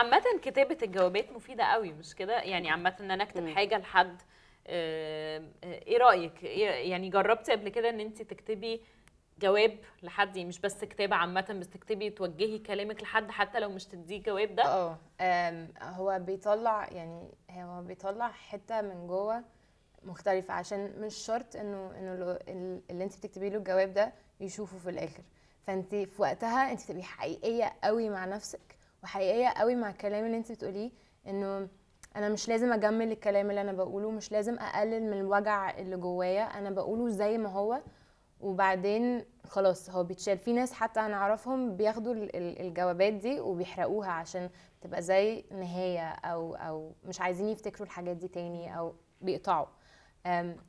عامه كتابه الجوابات مفيده قوي مش كده يعني عامه ان انا اكتب حاجه لحد ايه رايك إيه، يعني جربتي قبل كده ان انت تكتبي جواب لحد يعني مش بس كتابه عامه بس تكتبي توجهي كلامك لحد حتى لو مش تديه جواب ده اه هو بيطلع يعني هو بيطلع حته من جوه مختلفه عشان مش شرط انه انه اللي انت بتكتبي له الجواب ده يشوفه في الاخر فانت في وقتها انت بتبقي حقيقيه قوي مع نفسك وحقيقيه قوي مع الكلام اللي انت بتقوليه انه انا مش لازم اجمل الكلام اللي انا بقوله مش لازم اقلل من الوجع اللي جوايا انا بقوله زي ما هو وبعدين خلاص هو بيتشال في ناس حتى انا اعرفهم بياخدوا الجوابات دي وبيحرقوها عشان تبقى زي نهايه او او مش عايزين يفتكروا الحاجات دي تاني او بيقطعوا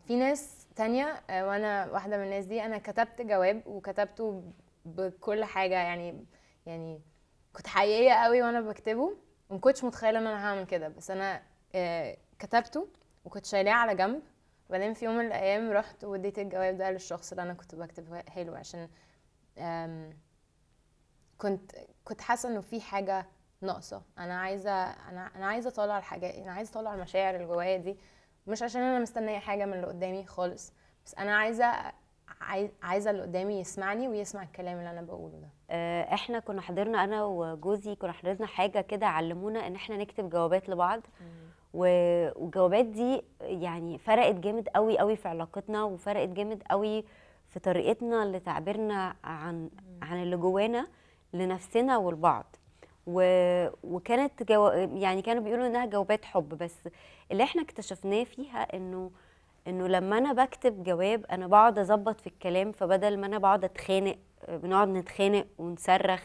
في ناس تانية آه، وانا واحده من الناس دي انا كتبت جواب وكتبته بكل حاجه يعني يعني كنت حقيقيه قوي وانا بكتبه وما كنتش متخيله ان انا هعمل كده بس انا آه، كتبته وكنت شايلاه على جنب وبعدين في يوم من الايام رحت وديت الجواب ده للشخص اللي انا كنت بكتب حلو عشان كنت كنت حاسه انه في حاجه ناقصه انا عايزه انا انا عايزه اطلع الحاجات انا عايزه اطلع المشاعر اللي جوايا دي مش عشان انا مستنيه حاجه من اللي قدامي خالص بس انا عايزه عايزه اللي قدامي يسمعني ويسمع الكلام اللي انا بقوله ده آه، احنا كنا حضرنا انا وجوزي كنا حضرنا حاجه كده علمونا ان احنا نكتب جوابات لبعض والجوابات دي يعني فرقت جامد قوي قوي في علاقتنا وفرقت جامد قوي في طريقتنا لتعبيرنا عن عن اللي جوانا لنفسنا ولبعض و... وكانت جو... يعني كانوا بيقولوا انها جوابات حب بس اللي احنا اكتشفناه فيها انه انه لما انا بكتب جواب انا بقعد اظبط في الكلام فبدل ما انا بقعد اتخانق بنقعد نتخانق ونصرخ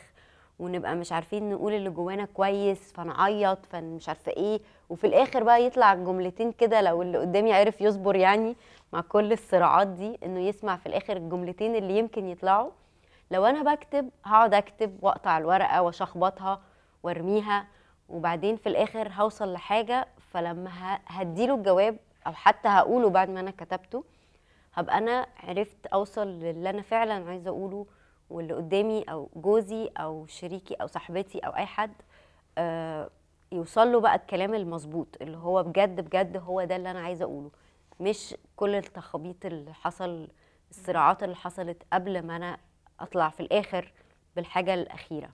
ونبقى مش عارفين نقول اللي جوانا كويس فنعيط فمش عارفه ايه وفي الاخر بقى يطلع جملتين كده لو اللي قدامي عرف يصبر يعني مع كل الصراعات دي انه يسمع في الاخر الجملتين اللي يمكن يطلعوا لو انا بكتب هقعد اكتب واقطع الورقه واشخبطها وارميها وبعدين في الاخر هوصل لحاجه فلما هديله الجواب او حتى هقوله بعد ما انا كتبته هبقى انا عرفت اوصل للي انا فعلا عايزه اقوله واللي قدامي او جوزي او شريكي او صاحبتي او اي حد آه، يوصل له بقى الكلام المظبوط اللي هو بجد بجد هو ده اللي انا عايزه اقوله مش كل التخبيط اللي حصل الصراعات اللي حصلت قبل ما انا اطلع في الاخر بالحاجه الاخيره